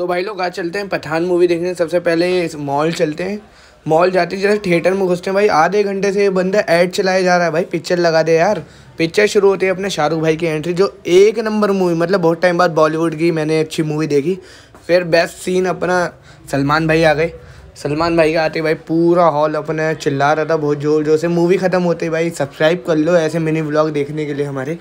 तो भाई लोग आज चलते हैं पठान मूवी देखने सबसे पहले मॉल चलते हैं मॉल जाते जैसे थिएटर में घुसते हैं भाई आधे घंटे से बंदा ऐड चलाया जा रहा है भाई पिक्चर लगा दे यार पिक्चर शुरू होती है अपने शाहरुख भाई की एंट्री जो एक नंबर मूवी मतलब बहुत टाइम बाद बॉलीवुड की मैंने अच्छी मूवी देखी फिर बेस्ट सीन अपना सलमान भाई आ गए सलमान भाई का आते भाई पूरा हॉल अपने चिल्ला रहा था बहुत जोर जोर से मूवी ख़त्म होती भाई सब्सक्राइब कर लो ऐसे मिनी ब्लॉग देखने के लिए हमारे